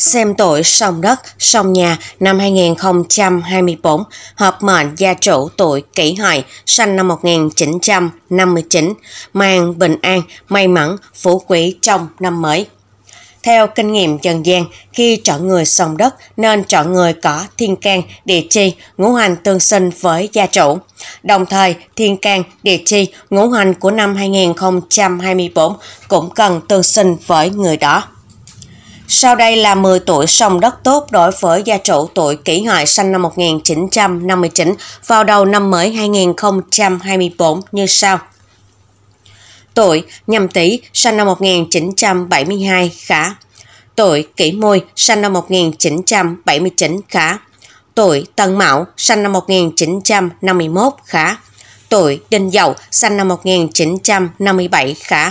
xem tội song đất, song nhà năm 2024, hợp mệnh gia chủ tuổi kỷ hợi, sanh năm 1959, mang bình an, may mắn, phú quý trong năm mới. Theo kinh nghiệm dân gian, khi chọn người sòng đất nên chọn người có thiên can, địa chi, ngũ hành tương sinh với gia chủ. Đồng thời, thiên can, địa chi, ngũ hành của năm 2024 cũng cần tương sinh với người đó. Sau đây là 10 tuổi sông đất tốt đổi với gia chủ tuổi kỷ hợi sinh năm 1959 vào đầu năm mới 2024 như sau. Tuổi nhâm tý sinh năm 1972 khả. Tuổi kỷ mùi sinh năm 1979 khả. Tuổi tân mão sinh năm 1951 khả. Tuổi đinh dậu sinh năm 1957 khả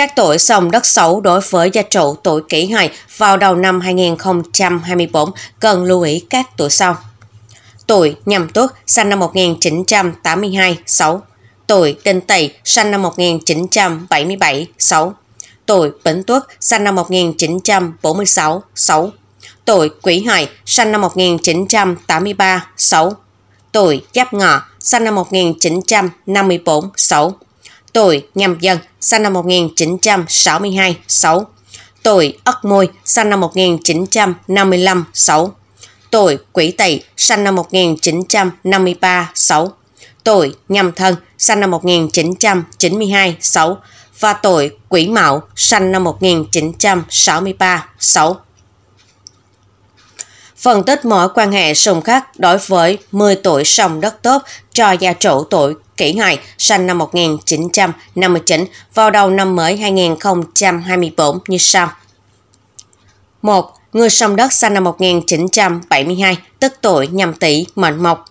các tuổi sông đất xấu đối với gia trụ tuổi kỷ hợi vào đầu năm 2024 cần lưu ý các tuổi sau. Tuổi nhâm tuất sinh năm 1982 6 Tuổi đinh tỵ sinh năm 1977 6 Tuổi bính tuất sinh năm 1946 6 Tuổi quỷ hợi sinh năm 1983 6 Tuổi giáp ngọ sinh năm 1954 6 Tuổi nhâm dần, sinh năm 1962, 6. Tuổi Ất Mùi, sinh năm 1955, 6. Tuổi Quỷ Tỵ, sinh năm 1953, 6. Tuổi Nhâm Thân, sinh năm 1992, 6 và tuổi Quỷ Mão, sinh năm 1963, 6 phân tích mối quan hệ xung khắc đối với 10 tuổi sông đất tốt cho gia chủ tuổi kỷ hợi sinh năm 1959 vào đầu năm mới 2024 như sau. 1. Người sông đất sinh năm 1972, tức tuổi nhâm tỵ mệnh mộc.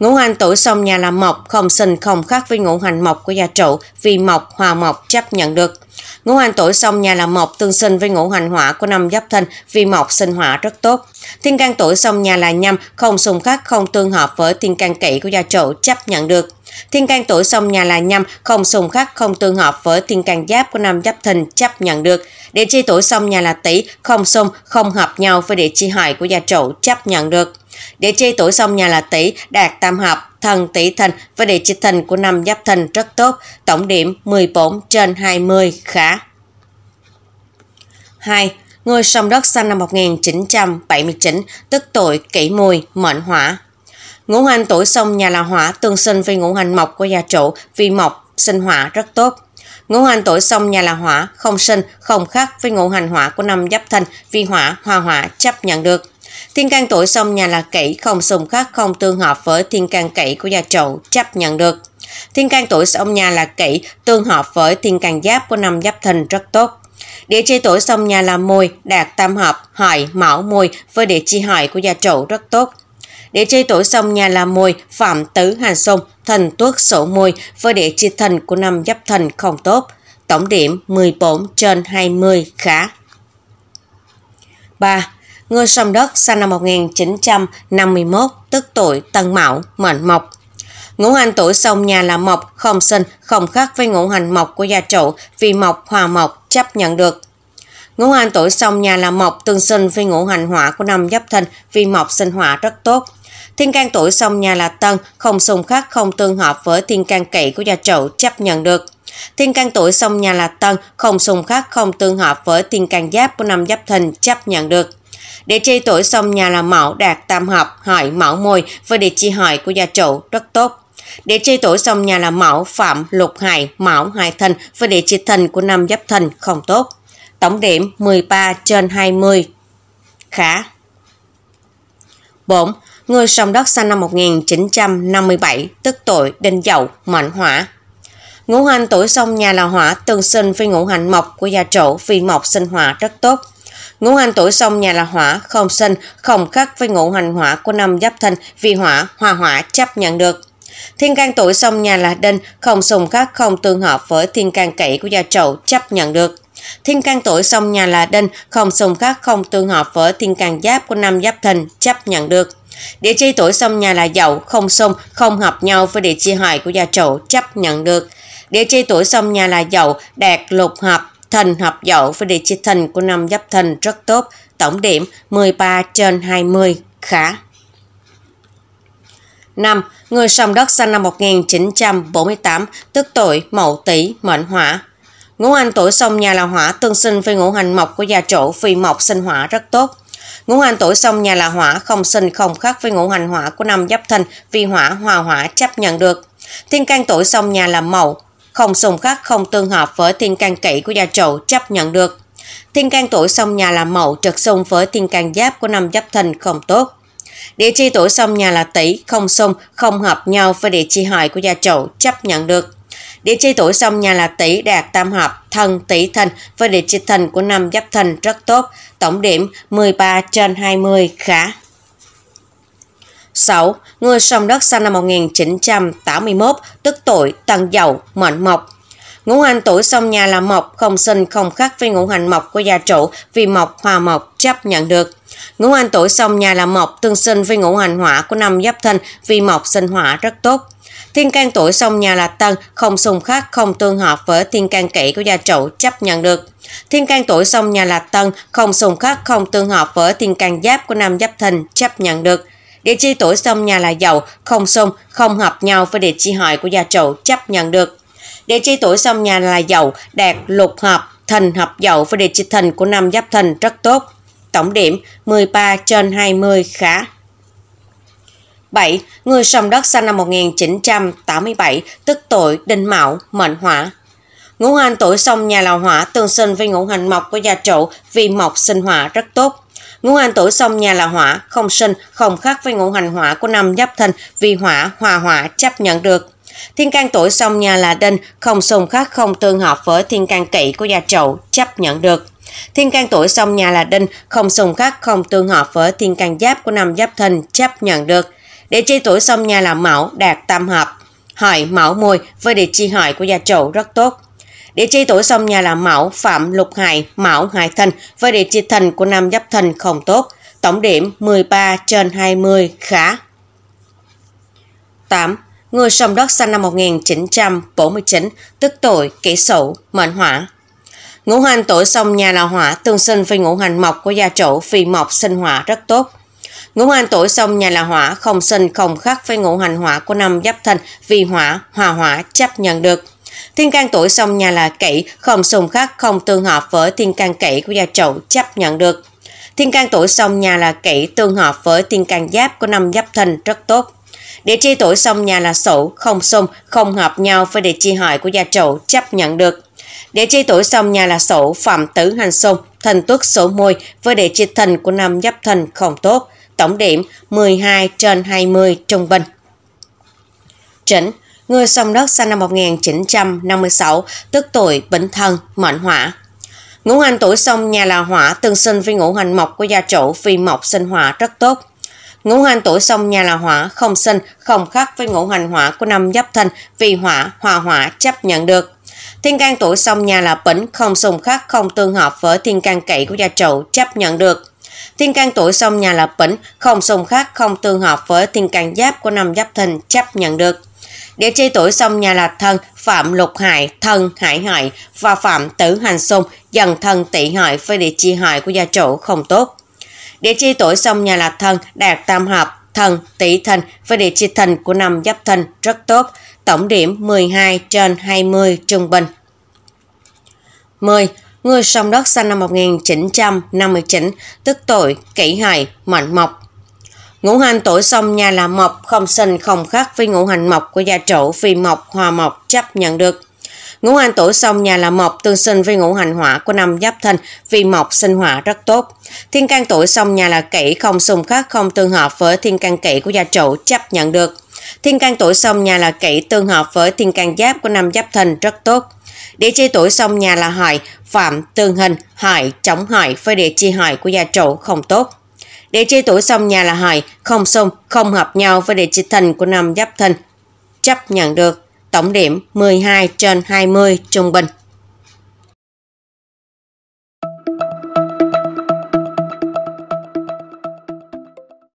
Ngũ hành tuổi sông nhà là mộc, không sinh không khác với ngũ hành mộc của gia trụ vì mộc, hòa mộc chấp nhận được. Ngũ hành tuổi sông nhà là mộc tương sinh với ngũ hành hỏa của năm giáp thân vì mộc sinh hỏa rất tốt. Thiên can tuổi sông nhà là nhâm, không xung khắc, không tương hợp với thiên can kỷ của gia trụ chấp nhận được. Thiên can tuổi sông nhà là nhâm, không xung khắc, không tương hợp với thiên can giáp của năm giáp thìn chấp nhận được. Địa chi tuổi sông nhà là tỷ, không xung, không hợp nhau với địa chi hại của gia trụ chấp nhận được. Địa chi tuổi sông nhà là tỷ, đạt tam hợp, thần tỷ thìn và địa chi thìn của năm giáp thìn rất tốt, tổng điểm 14 trên 20 khá. 2. Người sông đất sinh năm 1979, tức tuổi kỷ mùi, mệnh hỏa. Ngũ hành tuổi sông nhà là hỏa tương sinh với ngũ hành mộc của gia chủ, vì mộc sinh hỏa rất tốt. Ngũ hành tuổi sông nhà là hỏa, không sinh, không khắc với ngũ hành hỏa của năm giáp thìn, vì hỏa, hòa hỏa chấp nhận được. Thiên can tuổi sông nhà là kỷ không xung khắc không tương hợp với thiên can kỷ của gia trụ chấp nhận được. Thiên can tuổi sông nhà là kỷ tương hợp với thiên can giáp của năm giáp thìn rất tốt. Địa chi tuổi sông nhà là mùi, đạt tam hợp, hợi, mão mùi với địa chi hợi của gia trụ rất tốt. Địa chi tuổi sông nhà là mùi, phạm tứ hành xung, thần tuất sổ mùi với địa chi thần của năm giáp thần không tốt. Tổng điểm 14 trên 20 khá. 3 ngôi sông đất sinh năm 1951, tức tuổi Tân Mão, mệnh Mộc. Ngũ hành tuổi sông nhà là Mộc, không sinh, không khác với ngũ hành Mộc của gia chủ vì Mộc hòa Mộc chấp nhận được. Ngũ hành tuổi sông nhà là Mộc tương sinh với ngũ hành hỏa của năm Giáp Thìn vì Mộc sinh hỏa rất tốt. Thiên can tuổi sông nhà là Tân, không xung khắc không tương hợp với thiên can kỵ của gia chủ chấp nhận được. Thiên can tuổi sông nhà là Tân, không xung khắc không tương hợp với thiên can giáp của năm Giáp Thìn chấp nhận được. Để tri tuổi xong nhà là mẫu đạt tam hợp hỏi mẫu môi với địa chi hỏi của gia chủ rất tốt. Địa chi tuổi xong nhà là mẫu phạm lục hại mẫu hại thìn với địa chi thìn của năm giáp thìn không tốt. Tổng điểm 13 trên 20. khá. 4. Người sông đất sinh năm 1957, tức tuổi đinh dậu, mệnh hỏa, Ngũ hành tuổi sông nhà là hỏa tương sinh với ngũ hành mộc của gia chủ vì mộc sinh hỏa rất tốt. Ngũ hành tuổi xong nhà là hỏa, không sinh, không khắc với ngũ hành hỏa của năm giáp thân vì hỏa, hòa hỏa chấp nhận được. Thiên can tuổi xong nhà là đinh, không xung khắc, không tương hợp với thiên can kỷ của gia trầu chấp nhận được. Thiên can tuổi xong nhà là đinh, không xung khắc, không tương hợp với thiên can giáp của năm giáp thân chấp nhận được. Địa chi tuổi xong nhà là dậu, không xung, không hợp nhau với địa chi hoài của gia trầu chấp nhận được. Địa chi tuổi xong nhà là dậu, đạt lục hợp Thần hợp dậu với địa chỉ thần của năm giáp thần rất tốt, tổng điểm 13 trên 20, khá. 5. Người sông đất sinh năm 1948, tức tuổi Mậu Tý, mệnh hỏa. Ngũ hành tuổi sông nhà là hỏa tương sinh với ngũ hành mộc của gia chủ vì mộc sinh hỏa rất tốt. Ngũ hành tuổi sông nhà là hỏa không sinh không khắc với ngũ hành hỏa của năm giáp thìn vì hỏa hòa hỏa chấp nhận được. Thiên can tuổi sông nhà là mậu không xung khắc không tương hợp với thiên can kỷ của gia chủ chấp nhận được. Thiên can tuổi sông nhà là mậu trực xung với thiên can giáp của năm giáp thìn không tốt. Địa chi tuổi sông nhà là tỷ không xung không hợp nhau với địa chi hợi của gia chủ chấp nhận được. Địa chi tuổi sông nhà là tỷ đạt tam hợp thân tỷ thìn với địa chi thìn của năm giáp thìn rất tốt, tổng điểm 13 trên 20 khá. 6. Người sông đất sinh năm 1981, tức tuổi Tân Dậu, Mệnh Mộc. Ngũ hành tuổi sông nhà là mộc, không sinh không khắc với ngũ hành mộc của gia chủ vì mộc hòa mộc chấp nhận được. Ngũ hành tuổi sông nhà là mộc tương sinh với ngũ hành hỏa của năm giáp thân vì mộc sinh hỏa rất tốt. Thiên can tuổi sông nhà là tân, không xung khắc, không tương hợp với thiên can kỷ của gia chủ chấp nhận được. Thiên can tuổi sông nhà là tân, không xung khắc, không tương hợp với thiên can giáp của năm giáp thìn chấp nhận được. Địa chi tuổi sông nhà là giàu không xung, không hợp nhau với địa chi hỏi của gia chủ chấp nhận được. Địa chi tuổi sông nhà là giàu đạt lục hợp, thìn hợp dậu với địa chi thìn của năm giáp thìn rất tốt. Tổng điểm 13 trên 20 khá. 7. Người sông đất sinh năm 1987, tức tuổi Đinh Mão, mệnh hỏa. Ngũ hành tuổi sông nhà là hỏa tương sinh với ngũ hành mộc của gia chủ vì mộc sinh hỏa rất tốt. Ngũ hành tuổi sông nhà là hỏa, không sinh, không khác với ngũ hành hỏa của năm giáp thân vì hỏa, hòa hỏa chấp nhận được. Thiên can tuổi sông nhà là đinh, không xung khắc, không tương hợp với thiên can kỵ của gia trụ, chấp nhận được. Thiên can tuổi sông nhà là đinh, không xung khắc, không tương hợp với thiên can giáp của năm giáp thân chấp nhận được. Địa chi tuổi sông nhà là mão, đạt tam hợp. Hỏi mão mùi với địa chi hỏi của gia trụ rất tốt. Địa chỉ tuổi sông nhà là Mão, Phạm, Lục hải Mão, hải Thìn với địa chỉ thần của năm Giáp thần không tốt. Tổng điểm 13 trên 20 khá. 8. Người sông đất sinh năm 1949, tức tuổi, kỷ sửu, mệnh hỏa, Ngũ hành tuổi sông nhà là hỏa tương sinh với ngũ hành mộc của gia chủ vì mộc sinh hỏa rất tốt. Ngũ hành tuổi sông nhà là hỏa không sinh không khắc với ngũ hành hỏa của năm giáp thìn vì hỏa, hòa hỏa chấp nhận được. Thiên can tuổi sông nhà là kỷ, không xung khắc, không tương hợp với thiên can kỷ của gia chủ chấp nhận được. Thiên can tuổi sông nhà là kỷ tương hợp với thiên can giáp của năm giáp thìn rất tốt. Địa chi tuổi sông nhà là sửu, không xung, không hợp nhau với địa chi hợi của gia chủ chấp nhận được. Địa chi tuổi sông nhà là sổ phạm tử hành xung, thần tuất số 10 với địa chi thìn của năm giáp thìn không tốt. Tổng điểm 12 trên 20 trung bình. Chỉnh người sông đất sinh năm 1956, tức tuổi Bính Thân, mệnh hỏa. Ngũ hành tuổi sông nhà là hỏa tương sinh với ngũ hành mộc của gia chủ vì mộc sinh hỏa rất tốt. Ngũ hành tuổi sông nhà là hỏa không sinh, không khắc với ngũ hành hỏa của năm giáp thân vì hỏa, hòa hỏa chấp nhận được. Thiên can tuổi sông nhà là bỉnh, không xung khắc, không tương hợp với thiên can kỵ của gia chủ chấp nhận được. Thiên can tuổi sông nhà là bỉnh, không xung khắc, không tương hợp với thiên can giáp của năm giáp thìn, chấp nhận được. Để truy tuổi xong nhà là thân, phạm lục hại, thân hải hại và phạm tử hành xung dần thân tị hại với địa chi hại của gia chủ không tốt. Địa chi tuổi xong nhà là thân đạt tam hợp, thân, tỷ thân với địa chi thân của năm giáp thân rất tốt, tổng điểm 12 trên 20 trung bình. 10. Người sông đất sinh năm 1959, tức tuổi kỷ hợi, mạnh mộc, Ngũ hành tuổi xong nhà là mộc, không sinh không khắc với ngũ hành mộc của gia chủ vì mộc hòa mộc chấp nhận được. Ngũ hành tuổi xong nhà là mộc tương sinh với ngũ hành hỏa của năm giáp thìn vì mộc sinh hỏa rất tốt. Thiên can tuổi xong nhà là kỷ không xung khắc không tương hợp với thiên can kỷ của gia chủ chấp nhận được. Thiên can tuổi xong nhà là kỷ tương hợp với thiên can giáp của năm giáp thìn rất tốt. Địa chi tuổi xong nhà là hợi, phạm tương hình, hợi, chống hợi với địa chi hợi của gia chủ không tốt. Địa chi tuổi xong nhà là hỏi không xung, không hợp nhau với địa chi thìn của năm giáp thân Chấp nhận được, tổng điểm 12 trên 20 trung bình.